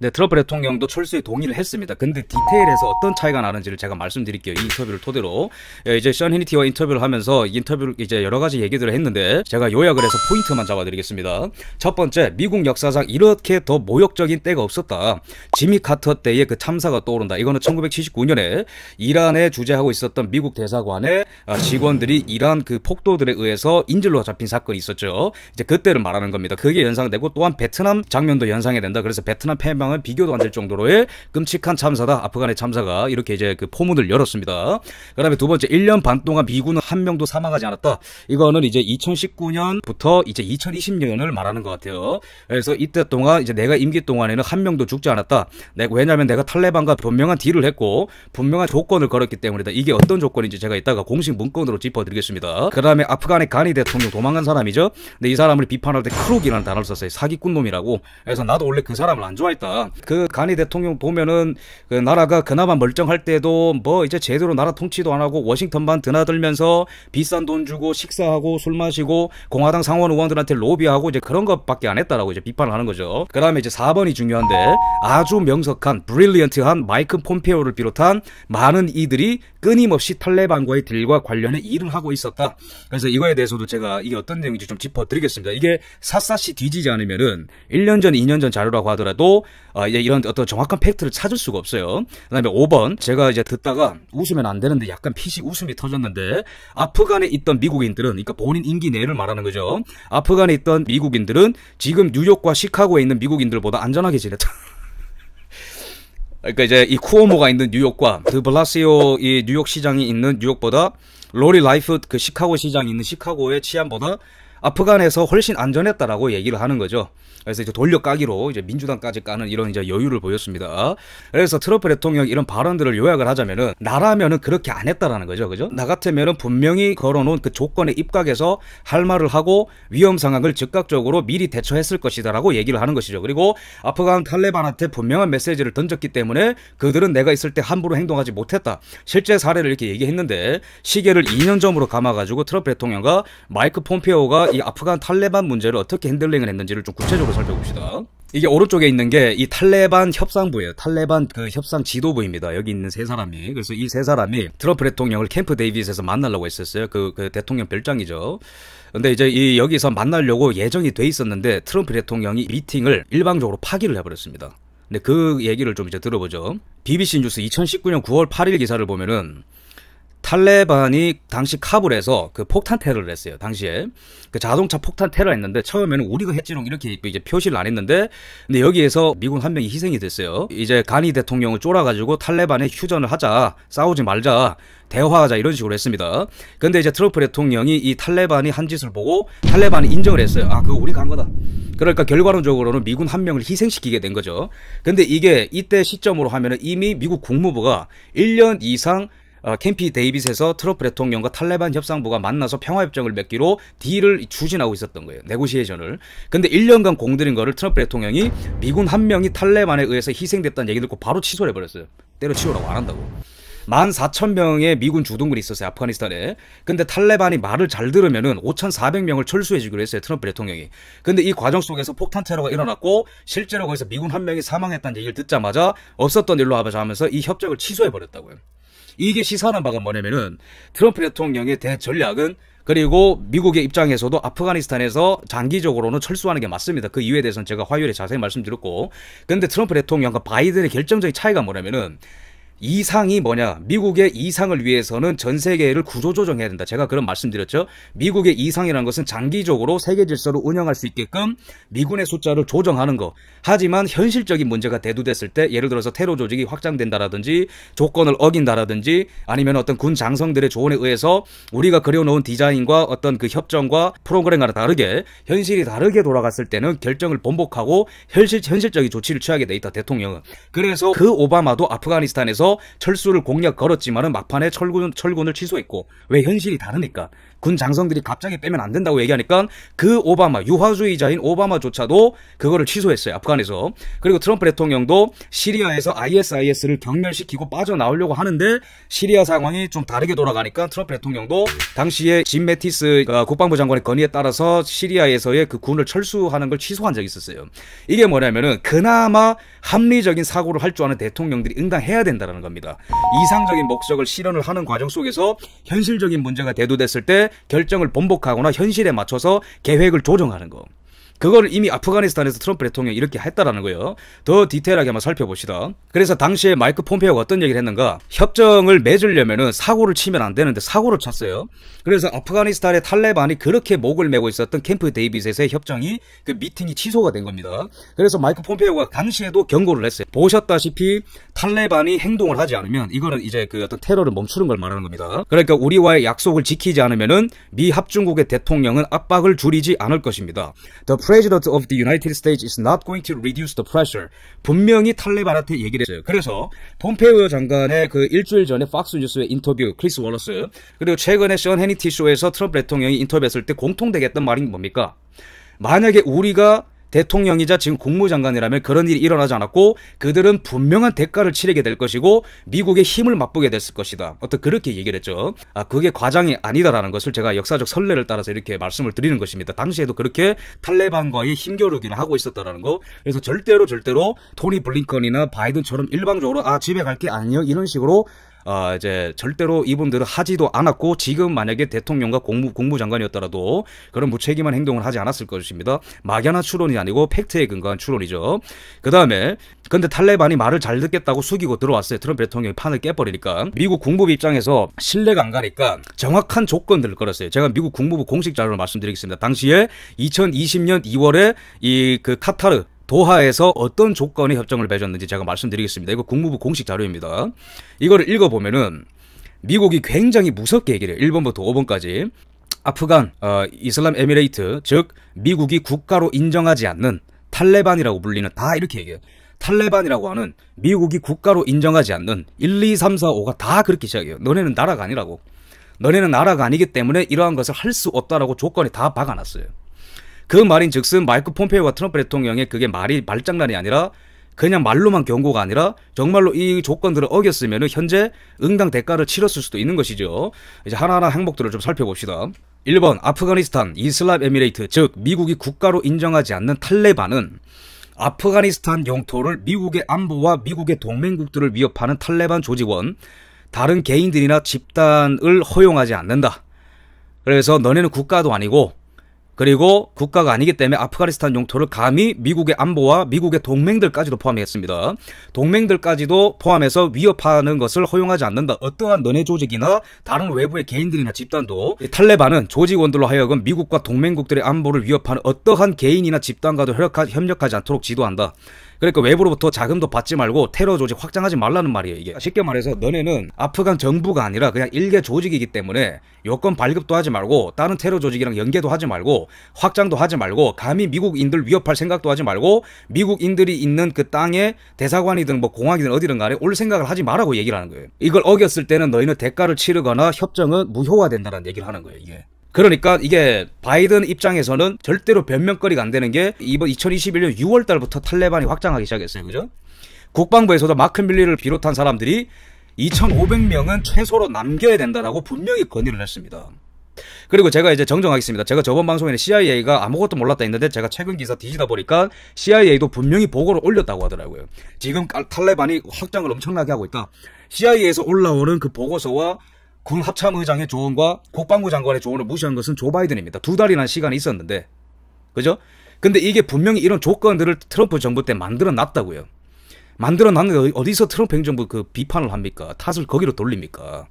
네, 트럼프 대통령도 철수에 동의를 했습니다. 근데 디테일에서 어떤 차이가 나는지를 제가 말씀드릴게요. 이 인터뷰를 토대로 예, 이제 션 헤니티와 인터뷰를 하면서 인터뷰를 이제 여러 가지 얘기들을 했는데 제가 요약을 해서 포인트만 잡아드리겠습니다. 첫 번째, 미국 역사상 이렇게 더 모욕적인 때가 없었다. 지미 카터 때의 그 참사가 떠오른다. 이거는 1979년에 이란에 주재하고 있었던 미국 대사관의 아, 직원들이 이란 그 폭도들에 의해서 인질로 잡힌 사건이 있었죠. 이제 그때를 말하는 겁니다. 그게 연상되고 또한 베트남 장면도 연상이 된다. 그래서 베트남 패망 사망은 비교도 안 될 정도로의 끔찍한 참사다. 아프간의 참사가 이렇게 이제 그 포문을 열었습니다. 그다음에 두 번째 1년 반 동안 미군은 한 명도 사망하지 않았다. 이거는 이제 2019년부터 이제 2020년을 말하는 것 같아요. 그래서 이때 동안 이제 내가 임기 동안에는 한 명도 죽지 않았다. 왜냐하면 내가 탈레반과 분명한 딜을 했고 분명한 조건을 걸었기 때문이다. 이게 어떤 조건인지 제가 이따가 공식 문건으로 짚어드리겠습니다. 그다음에 아프간의 가니 대통령 도망간 사람이죠. 근데 이 사람을 비판할 때 크록이라는 단어를 썼어요. 사기꾼 놈이라고. 그래서 나도 원래 그 사람을 안 좋아했다. 그 가니 대통령 보면은 그 나라가 그나마 멀쩡할 때도 뭐 이제 제대로 나라 통치도 안 하고 워싱턴만 드나들면서 비싼 돈 주고 식사하고 술 마시고 공화당 상원 의원들한테 로비하고 이제 그런 것밖에 안 했다라고 이제 비판을 하는 거죠. 그다음에 이제 4번이 중요한데 아주 명석한 브릴리언트한 마이크 폼페오를 비롯한 많은 이들이 끊임없이 탈레반과의 딜과 관련해 일을 하고 있었다. 그래서 이거에 대해서도 제가 이게 어떤 내용인지 좀 짚어드리겠습니다. 이게 샅샅이 뒤지지 않으면은 1년 전, 2년 전 자료라고 하더라도 아, 이제 이런 어떤 정확한 팩트를 찾을 수가 없어요. 그다음에 5번 제가 이제 듣다가 웃으면 안 되는데 약간 피식 웃음이 터졌는데 아프간에 있던 미국인들은 그러니까 본인 임기 내를 말하는 거죠. 아프간에 있던 미국인들은 지금 뉴욕과 시카고에 있는 미국인들보다 안전하게 지냈다. 그러니까 이제 이 쿠오모가 있는 뉴욕과 드블라시오 이 뉴욕 시장이 있는 뉴욕보다 로리 라이프 그 시카고 시장이 있는 시카고의 치안보다 아프간에서 훨씬 안전했다라고 얘기를 하는 거죠. 그래서 이제 돌려까기로 이제 민주당까지 까는 이런 이제 여유를 보였습니다. 그래서 트럼프 대통령 이런 발언들을 요약을 하자면은 나라면은 그렇게 안 했다라는 거죠. 그죠? 나 같으면은 분명히 걸어놓은 그 조건에 입각해서 할 말을 하고 위험 상황을 즉각적으로 미리 대처했을 것이다라고 얘기를 하는 것이죠. 그리고 아프간 탈레반한테 분명한 메시지를 던졌기 때문에 그들은 내가 있을 때 함부로 행동하지 못했다. 실제 사례를 이렇게 얘기했는데 시계를 2년 전으로 감아가지고 트럼프 대통령과 마이크 폼페오가 이 아프간 탈레반 문제를 어떻게 핸들링을 했는지를 좀 구체적으로 살펴봅시다. 이게 오른쪽에 있는 게 이 탈레반 협상부예요. 탈레반 그 협상 지도부입니다. 여기 있는 세 사람이. 그래서 이 세 사람이 트럼프 대통령을 캠프 데이비스에서 만나려고 했었어요. 그, 그 대통령 별장이죠. 근데 이제 이 여기서 만나려고 예정이 돼 있었는데 트럼프 대통령이 미팅을 일방적으로 파기를 해버렸습니다. 근데 그 얘기를 좀 이제 들어보죠. BBC 뉴스 2019년 9월 8일 기사를 보면은 탈레반이 당시 카불에서 그 폭탄 테러를 했어요. 당시에 그 자동차 폭탄 테러를 했는데 처음에는 우리가 했지롱 이렇게 이제 표시를 안 했는데 근데 여기에서 미군 한 명이 희생이 됐어요. 이제 가니 대통령을 쫄아가지고 탈레반에 휴전을 하자 싸우지 말자 대화하자 이런 식으로 했습니다. 근데 이제 트럼프 대통령이 이 탈레반이 한 짓을 보고 탈레반이 인정을 했어요. 아 그거 우리가 한 거다. 그러니까 결과론적으로는 미군 한 명을 희생시키게 된 거죠. 근데 이게 이때 시점으로 하면은 이미 미국 국무부가 1년 이상 어, 캠피 데이빗에서 트럼프 대통령과 탈레반 협상부가 만나서 평화협정을 맺기로 딜을 추진하고 있었던 거예요. 네고시에이션을. 근데 1년간 공들인 거를 트럼프 대통령이 미군 한 명이 탈레반에 의해서 희생됐다는 얘기 듣고 바로 취소를 해버렸어요. 때려치우라고 안 한다고. 14,000명의 미군 주둔군이 있었어요. 아프가니스탄에. 근데 탈레반이 말을 잘 들으면은 5,400명을 철수해 주기로 했어요. 트럼프 대통령이. 근데 이 과정 속에서 폭탄 테러가 일어났고 실제로 거기서 미군 한 명이 사망했다는 얘기를 듣자마자 없었던 일로 하면서 이 협정을 취소해 버렸다고요. 이게 시사하는 바가 뭐냐면은 트럼프 대통령의 대전략은 그리고 미국의 입장에서도 아프가니스탄에서 장기적으로는 철수하는 게 맞습니다. 그 이유에 대해서는 제가 화요일에 자세히 말씀드렸고 근데 트럼프 대통령과 바이든의 결정적인 차이가 뭐냐면은 이상이 뭐냐? 미국의 이상을 위해서는 전 세계를 구조조정해야 된다. 제가 그런 말씀드렸죠. 미국의 이상이라는 것은 장기적으로 세계 질서를 운영할 수 있게끔 미군의 숫자를 조정하는 거. 하지만 현실적인 문제가 대두됐을 때 예를 들어서 테러 조직이 확장된다라든지 조건을 어긴다라든지 아니면 어떤 군 장성들의 조언에 의해서 우리가 그려놓은 디자인과 어떤 그 협정과 프로그램과는 다르게 현실이 다르게 돌아갔을 때는 결정을 번복하고 현실 현실적인 조치를 취하게 돼 있다. 대통령은. 그래서 그 오바마도 아프가니스탄에서 철수를 공략 걸었지만은 막판에 철군, 철군을 취소했고 왜 현실이 다르니까 군 장성들이 갑자기 빼면 안 된다고 얘기하니까 그 오바마 유화주의자인 오바마조차도 그거를 취소했어요 아프간에서 그리고 트럼프 대통령도 시리아에서 ISIS를 경멸시키고 빠져나오려고 하는데 시리아 상황이 좀 다르게 돌아가니까 트럼프 대통령도 당시에 짐 매티스 국방부 장관의 건의에 따라서 시리아에서의 그 군을 철수하는 걸 취소한 적이 있었어요 이게 뭐냐면은 그나마 합리적인 사고를 할 줄 아는 대통령들이 응당해야 된다는 있다는 겁니다. 이상적인 목적을 실현을 하는 과정 속에서 현실적인 문제가 대두됐을 때 결정을 번복하거나 현실에 맞춰서 계획을 조정하는 거. 그걸 이미 아프가니스탄에서 트럼프 대통령이 이렇게 했다라는 거예요. 더 디테일하게 한번 살펴봅시다. 그래서 당시에 마이크 폼페오가 어떤 얘기를 했는가? 협정을 맺으려면은 사고를 치면 안 되는데 사고를 쳤어요. 그래서 아프가니스탄의 탈레반이 그렇게 목을 메고 있었던 캠프 데이빗에서의 협정이 그 미팅이 취소가 된 겁니다. 그래서 마이크 폼페오가 당시에도 경고를 했어요. 보셨다시피 탈레반이 행동을 하지 않으면 이거는 이제 그 어떤 테러를 멈추는 걸 말하는 겁니다. 그러니까 우리와의 약속을 지키지 않으면은 미 합중국의 대통령은 압박을 줄이지 않을 것입니다. The President of the United States is not going to reduce the pressure. 분명히 탈레반한테 얘기를 했어요. 그래서 폼페이오 장관의 그 일주일 전에 팍스 뉴스의 인터뷰, 크리스 월러스 그리고 최근에 션 헤니티 쇼에서 트럼프 대통령이 인터뷰했을 때 공통되겠던 말이 뭡니까? 만약에 우리가 대통령이자 지금 국무장관이라면 그런 일이 일어나지 않았고 그들은 분명한 대가를 치르게 될 것이고 미국의 힘을 맛보게 됐을 것이다. 어떤 그렇게 얘기를 했죠. 아 그게 과장이 아니다라는 것을 제가 역사적 선례를 따라서 이렇게 말씀을 드리는 것입니다. 당시에도 그렇게 탈레반과의 힘겨루기를 하고 있었다라는 거. 그래서 절대로 절대로 토니 블링컨이나 바이든처럼 일방적으로 아 집에 갈게 아니요 이런 식으로 어, 이제 절대로 이분들은 하지도 않았고 지금 만약에 대통령과 공무, 국무장관이었더라도 그런 무책임한 행동을 하지 않았을 것입니다. 막연한 추론이 아니고 팩트에 근거한 추론이죠. 그 다음에 근데 탈레반이 말을 잘 듣겠다고 숙이고 들어왔어요. 트럼프 대통령이 판을 깨버리니까 미국 국무부 입장에서 신뢰가 안 가니까 정확한 조건들을 걸었어요. 제가 미국 국무부 공식 자료를 말씀드리겠습니다. 당시에 2020년 2월에 이 그 카타르 도하에서 어떤 조건의 협정을 맺었는지 제가 말씀드리겠습니다. 이거 국무부 공식 자료입니다. 이거를 읽어보면은 미국이 굉장히 무섭게 얘기를 해요. 1번부터 5번까지. 아프간, 어, 이슬람 에미레이트, 즉 미국이 국가로 인정하지 않는 탈레반이라고 불리는 다 이렇게 얘기해요. 탈레반이라고 하는 미국이 국가로 인정하지 않는 1, 2, 3, 4, 5가 다 그렇게 시작해요. 너네는 나라가 아니라고. 너네는 나라가 아니기 때문에 이러한 것을 할 수 없다라고 조건이 다 박아놨어요. 그 말인 즉슨 마이크 폼페이오와 트럼프 대통령의 그게 말이 말장난이 아니라 그냥 말로만 경고가 아니라 정말로 이 조건들을 어겼으면 현재 응당 대가를 치렀을 수도 있는 것이죠. 이제 하나하나 항목들을 좀 살펴봅시다. 1번 아프가니스탄 이슬람 에미레이트 즉 미국이 국가로 인정하지 않는 탈레반은 아프가니스탄 영토를 미국의 안보와 미국의 동맹국들을 위협하는 탈레반 조직원 다른 개인들이나 집단을 허용하지 않는다. 그래서 너네는 국가도 아니고 그리고 국가가 아니기 때문에 아프가니스탄 용토를 감히 미국의 안보와 미국의 동맹들까지도 포함했습니다. 동맹들까지도 포함해서 위협하는 것을 허용하지 않는다. 어떠한 너네 조직이나 다른 외부의 개인들이나 집단도 탈레반은 조직원들로 하여금 미국과 동맹국들의 안보를 위협하는 어떠한 개인이나 집단과도 협력하지 않도록 지도한다. 그러니까 외부로부터 자금도 받지 말고 테러 조직 확장하지 말라는 말이에요. 이게 쉽게 말해서 너네는 아프간 정부가 아니라 그냥 일개 조직이기 때문에 여권 발급도 하지 말고 다른 테러 조직이랑 연계도 하지 말고 확장도 하지 말고 감히 미국인들 위협할 생각도 하지 말고 미국인들이 있는 그 땅에 대사관이든 뭐 공항이든 어디든 간에 올 생각을 하지 말라고 얘기를 하는 거예요. 이걸 어겼을 때는 너희는 대가를 치르거나 협정은 무효화된다는 얘기를 하는 거예요. 이게. 그러니까 이게 바이든 입장에서는 절대로 변명거리가 안 되는 게 이번 2021년 6월 달부터 탈레반이 확장하기 시작했어요. 그죠? 국방부에서도 마크 밀리를 비롯한 사람들이 2,500명은 최소로 남겨야 된다라고 분명히 건의를 했습니다. 그리고 제가 이제 정정하겠습니다. 제가 저번 방송에는 CIA가 아무것도 몰랐다 했는데 제가 최근 기사 뒤지다 보니까 CIA도 분명히 보고를 올렸다고 하더라고요. 지금 탈레반이 확장을 엄청나게 하고 있다. CIA에서 올라오는 그 보고서와 군 합참의장의 조언과 국방부 장관의 조언을 무시한 것은 조 바이든입니다. 두 달이나 시간이 있었는데. 그죠? 근데 이게 분명히 이런 조건들을 트럼프 정부 때 만들어 놨다고요. 만들어 놨는데 어디서 트럼프 행정부 그 비판을 합니까? 탓을 거기로 돌립니까?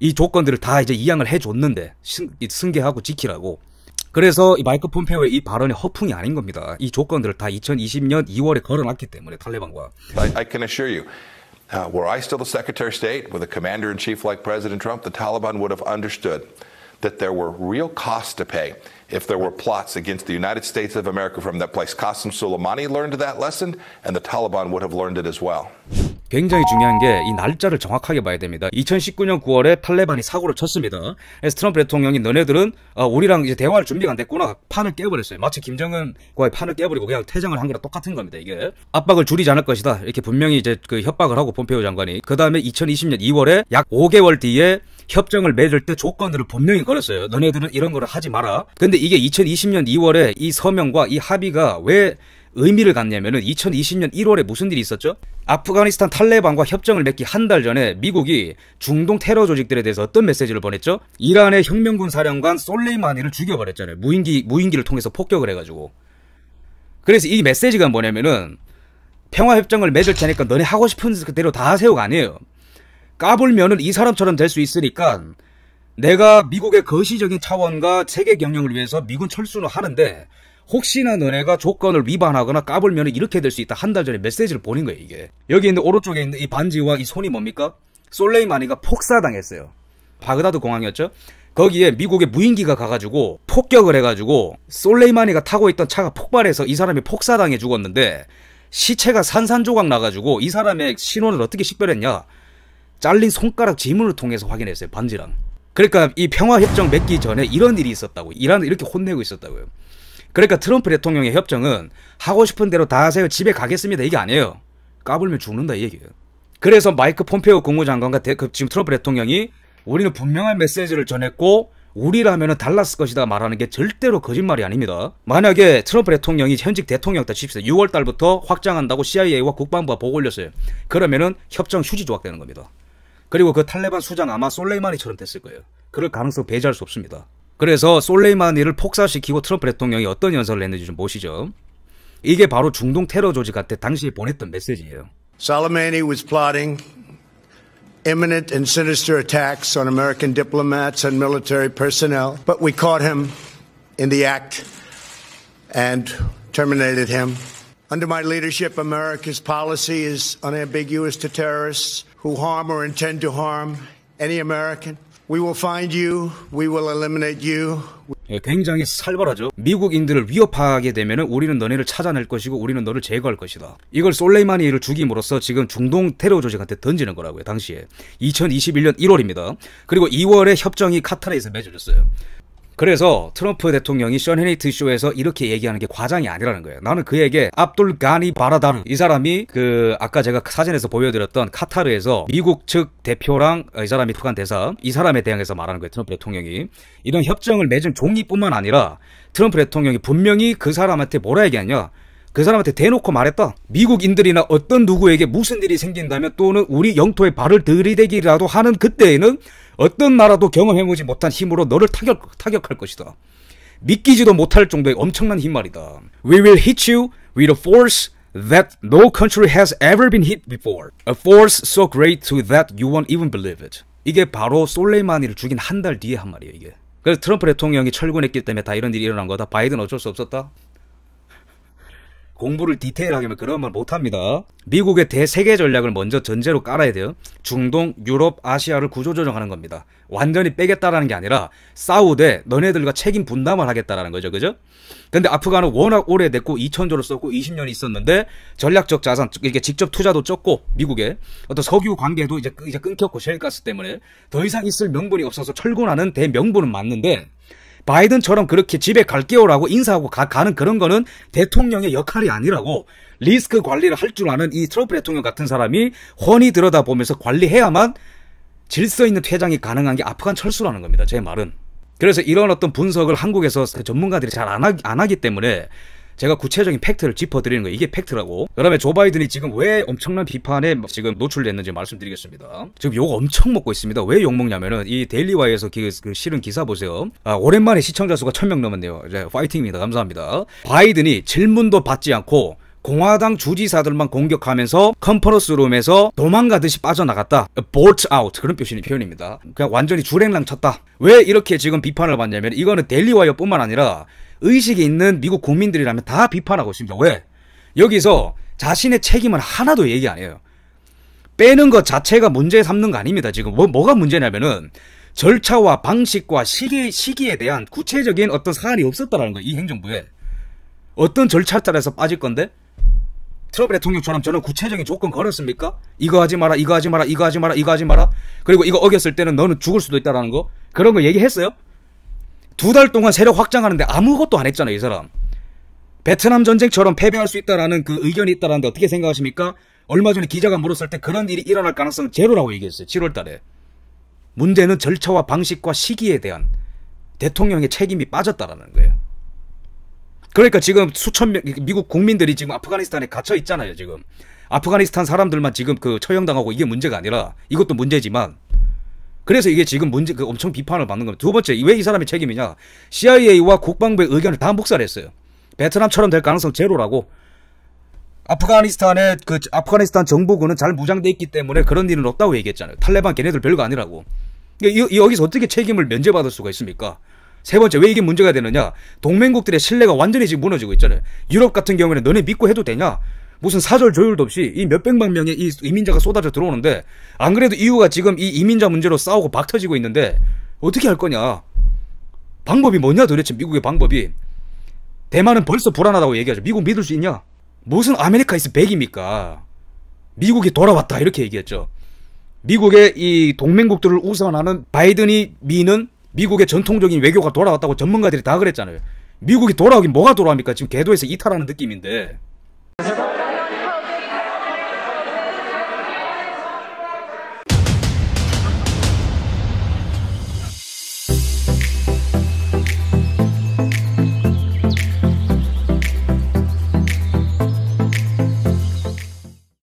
이 조건들을 다 이제 이양을 해줬는데 승계하고 지키라고. 그래서 이 마이크 폼페오의 이 발언이 허풍이 아닌 겁니다. 이 조건들을 다 2020년 2월에 걸어놨기 때문에 탈레반과. I, I Uh, were I still the Secretary of State with a commander in chief like President Trump, the Taliban would have understood that there were real costs to pay if there were plots against the United States of America from that place. Qasem Soleimani learned that lesson, and the Taliban would have learned it as well. 굉장히 중요한 게 이 날짜를 정확하게 봐야 됩니다. 2019년 9월에 탈레반이 사고를 쳤습니다. 그래서 트럼프 대통령이 너네들은 아, 우리랑 이제 대화를 준비가 안 됐구나 판을 깨버렸어요. 마치 김정은과의 판을 깨버리고 그냥 퇴장을 한 거랑 똑같은 겁니다. 이게 압박을 줄이지 않을 것이다. 이렇게 분명히 이제 그 협박을 하고 폼페오 장관이 그 다음에 2020년 2월에 약 5개월 뒤에 협정을 맺을 때 조건들을 분명히 걸었어요. 너네들은 이런 거를 하지 마라. 근데 근데 이게 2020년 2월에 이 서명과 이 합의가 왜 의미를 갖냐면은 2020년 1월에 무슨 일이 있었죠? 아프가니스탄 탈레반과 협정을 맺기 한 달 전에 미국이 중동 테러 조직들에 대해서 어떤 메시지를 보냈죠? 이란의 혁명군 사령관 솔레이마니를 죽여버렸잖아요. 무인기 무인기를 통해서 폭격을 해가지고. 그래서 이 메시지가 뭐냐면은 평화협정을 맺을 테니까 너네 하고 싶은 그대로 다 하세요가 아니에요. 까불면은 이 사람처럼 될 수 있으니까 내가 미국의 거시적인 차원과 세계 경영을 위해서 미군 철수를 하는데 혹시나 너네가 조건을 위반하거나 까불면 이렇게 될 수 있다 한 달 전에 메시지를 보낸 거예요 이게 여기 있는 오른쪽에 있는 이 반지와 이 손이 뭡니까? 솔레이마니가 폭사당했어요 바그다드 공항이었죠 거기에 미국의 무인기가 가가지고 폭격을 해가지고 솔레이마니가 타고 있던 차가 폭발해서 이 사람이 폭사당해 죽었는데 시체가 산산조각 나가지고 이 사람의 신원을 어떻게 식별했냐 잘린 손가락 지문을 통해서 확인했어요 반지랑 그러니까 이 평화협정 맺기 전에 이런 일이 있었다고 이란을 이렇게 혼내고 있었다고요. 그러니까 트럼프 대통령의 협정은 하고 싶은 대로 다 하세요. 집에 가겠습니다. 이게 아니에요. 까불면 죽는다 이 얘기예요. 그래서 마이크 폼페오 국무장관과 대, 그 지금 트럼프 대통령이 우리는 분명한 메시지를 전했고 우리라면은 달랐을 것이다 말하는 게 절대로 거짓말이 아닙니다. 만약에 트럼프 대통령이 현직 대통령 이었다 칩스 6월 달부터 확장한다고 CIA와 국방부가 보고 올렸어요. 그러면은 협정 휴지 조각되는 겁니다. 그리고 그 탈레반 수장 아마 솔레이마니처럼 됐을 거예요. 그럴 가능성 배제할 수 없습니다. 그래서 솔레이마니를 폭사시키고 트럼프 대통령이 어떤 연설을 했는지 좀 보시죠. 이게 바로 중동 테러 조직한테 당시 보냈던 메시지예요. Soleimani was plotting imminent and sinister attacks on American diplomats and military personnel, but we caught him in the act and terminated him. Under my leadership, America's policy is unambiguous to terrorists who harm or intend to harm any American. We will find you. We will eliminate you. 예, 굉장히 살벌하죠. 미국인들을 위협하게 되면 우리는 너네를 찾아낼 것이고 우리는 너를 제거할 것이다. 이걸 솔레이마니를 죽임으로써 지금 중동 테러 조직한테 던지는 거라고요. 당시에 2021년 1월입니다. 그리고 2월에 협정이 카타르에서 맺어졌어요. 그래서 트럼프 대통령이 션 헤니트 쇼에서 이렇게 얘기하는 게 과장이 아니라는 거예요. 나는 그에게 압둘 가니 바라다르 이 사람이 그 아까 제가 사진에서 보여드렸던 카타르에서 미국 측 대표랑 이 사람이 북한 대사 이 사람에 대항해서 말하는 거예요. 트럼프 대통령이 이런 협정을 맺은 종이뿐만 아니라 트럼프 대통령이 분명히 그 사람한테 뭐라 얘기하냐 그 사람한테 대놓고 말했다. 미국인들이나 어떤 누구에게 무슨 일이 생긴다면 또는 우리 영토에 발을 들이대기라도 하는 그때에는 어떤 나라도 경험해보지 못한 힘으로 너를 타격, 타격할 것이다. 믿기지도 못할 정도의 엄청난 힘 말이다. We will hit you with a force that no country has ever been hit before. A force so great to that you won't even believe it. 이게 바로 솔레이마니를 죽인 한 달 뒤에 한 말이에요, 이게. 그래서 트럼프 대통령이 철군했기 때문에 다 이런 일이 일어난 거다. 바이든 어쩔 수 없었다. 공부를 디테일하게 하면 그런 말 못합니다. 미국의 대세계 전략을 먼저 전제로 깔아야 돼요. 중동, 유럽, 아시아를 구조조정하는 겁니다. 완전히 빼겠다라는 게 아니라 싸우되 너네들과 책임 분담을 하겠다라는 거죠. 그죠? 근데 아프간은 워낙 오래됐고 2000조를 썼고 20년이 있었는데 전략적 자산, 이렇게 직접 투자도 쪘고 미국에 어떤 석유 관계도 이제, 이제 끊겼고 셰일가스 때문에 더 이상 있을 명분이 없어서 철군하는 대명분은 맞는데 바이든처럼 그렇게 집에 갈게요라고 인사하고 가, 가는 그런 거는 대통령의 역할이 아니라고 리스크 관리를 할 줄 아는 이 트럼프 대통령 같은 사람이 훤히 들여다보면서 관리해야만 질서 있는 퇴장이 가능한 게 아프간 철수라는 겁니다. 제 말은. 그래서 이런 어떤 분석을 한국에서 그 전문가들이 잘 안 하기, 안 하기 때문에 제가 구체적인 팩트를 짚어드리는 거예요. 이게 팩트라고. 그 다음에 조 바이든이 지금 왜 엄청난 비판에 지금 노출됐는지 말씀드리겠습니다. 지금 욕 엄청 먹고 있습니다. 왜 욕 먹냐면은 이 데일리와이에서 기, 그 실은 기사 보세요. 아, 오랜만에 시청자 수가 천 명 넘었네요. 이제 파이팅입니다. 감사합니다. 바이든이 질문도 받지 않고 공화당 주지사들만 공격하면서 컨퍼런스룸에서 도망가듯이 빠져나갔다. bolt out 그런 표현입니다. 그냥 완전히 줄행랑 쳤다. 왜 이렇게 지금 비판을 받냐면 이거는 데일리와이어뿐만 아니라 의식이 있는 미국 국민들이라면 다 비판하고 있습니다. 왜? 여기서 자신의 책임을 하나도 얘기 안 해요. 빼는 것 자체가 문제 삼는 거 아닙니다. 지금 뭐, 뭐가 문제냐면은 절차와 방식과 시기, 시기에 대한 구체적인 어떤 사안이 없었다라는 거예요. 이 행정부에. 어떤 절차 따라서 빠질 건데? 트럼프 대통령처럼 저는 구체적인 조건 걸었습니까? 이거 하지 마라, 이거 하지 마라, 이거 하지 마라, 이거 하지 마라. 그리고 이거 어겼을 때는 너는 죽을 수도 있다라는 거. 그런 거 얘기했어요? 두달 동안 세력 확장하는데 아무것도 안 했잖아요, 이 사람. 베트남 전쟁처럼 패배할 수 있다라는 그 의견이 있다라는데 어떻게 생각하십니까? 얼마 전에 기자가 물었을 때 그런 일이 일어날 가능성은 제로라고 얘기했어요. 7월 달에. 문제는 절차와 방식과 시기에 대한 대통령의 책임이 빠졌다라는 거예요. 그러니까 지금 수천 명, 미국 국민들이 지금 아프가니스탄에 갇혀 있잖아요, 지금. 아프가니스탄 사람들만 지금 그 처형당하고 이게 문제가 아니라 이것도 문제지만 그래서 이게 지금 문제 그 엄청 비판을 받는 겁니다. 두 번째 왜 이 사람이 책임이냐? CIA와 국방부의 의견을 다 묵살했어요. 베트남처럼 될 가능성 제로라고. 아프가니스탄의 그 아프가니스탄 정부군은 잘 무장돼 있기 때문에 그런 일은 없다고 얘기했잖아요. 탈레반 걔네들 별거 아니라고. 이, 여기서 어떻게 책임을 면제받을 수가 있습니까? 세 번째 왜 이게 문제가 되느냐? 동맹국들의 신뢰가 완전히 지금 무너지고 있잖아요. 유럽 같은 경우에는 너네 믿고 해도 되냐? 무슨 사절 조율도 없이 이 몇백만 명의 이 이민자가 쏟아져 들어오는데 안 그래도 이유가 지금 이 이민자 문제로 싸우고 박터지고 있는데 어떻게 할 거냐? 방법이 뭐냐 도대체 미국의 방법이 대만은 벌써 불안하다고 얘기하죠. 미국 믿을 수 있냐? 무슨 아메리카이스 백입니까? 미국이 돌아왔다 이렇게 얘기했죠. 미국의 이 동맹국들을 우선하는 바이든이 미는 미국의 전통적인 외교가 돌아왔다고 전문가들이 다 그랬잖아요. 미국이 돌아오긴 뭐가 돌아옵니까? 지금 궤도에서 이탈하는 느낌인데.